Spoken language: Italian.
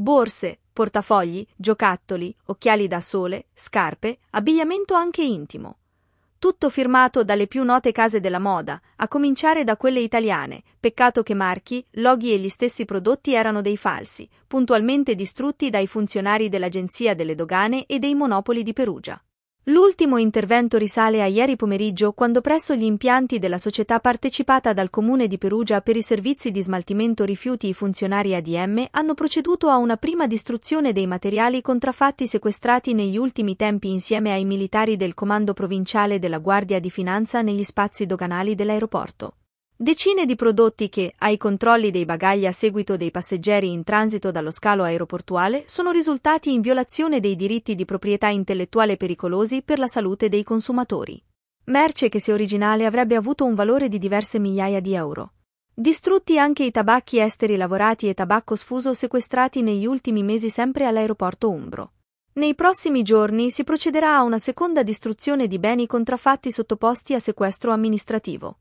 borse, portafogli, giocattoli, occhiali da sole, scarpe, abbigliamento anche intimo. Tutto firmato dalle più note case della moda, a cominciare da quelle italiane, peccato che marchi, loghi e gli stessi prodotti erano dei falsi, puntualmente distrutti dai funzionari dell'Agenzia delle Dogane e dei Monopoli di Perugia. L'ultimo intervento risale a ieri pomeriggio quando presso gli impianti della società partecipata dal Comune di Perugia per i servizi di smaltimento rifiuti i funzionari ADM hanno proceduto a una prima distruzione dei materiali contraffatti sequestrati negli ultimi tempi insieme ai militari del Comando Provinciale della Guardia di Finanza negli spazi doganali dell'aeroporto. Decine di prodotti che, ai controlli dei bagagli a seguito dei passeggeri in transito dallo scalo aeroportuale, sono risultati in violazione dei diritti di proprietà intellettuale pericolosi per la salute dei consumatori. Merce che se originale avrebbe avuto un valore di diverse migliaia di euro. Distrutti anche i tabacchi esteri lavorati e tabacco sfuso sequestrati negli ultimi mesi sempre all'aeroporto Umbro. Nei prossimi giorni si procederà a una seconda distruzione di beni contraffatti sottoposti a sequestro amministrativo.